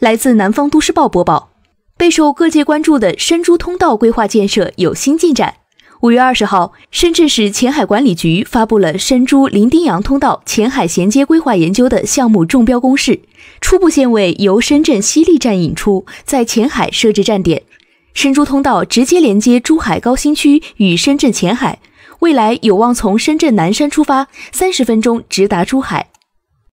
来自南方都市报播报，备受各界关注的深珠通道规划建设有新进展。五月二十号，深圳市前海管理局发布了深珠伶仃洋通道前海衔接规划研究的项目中标公示，初步线位由深圳西丽站引出，在前海设置站点。深珠通道直接连接珠海高新区与深圳前海，未来有望从深圳南山出发，三十分钟直达珠海。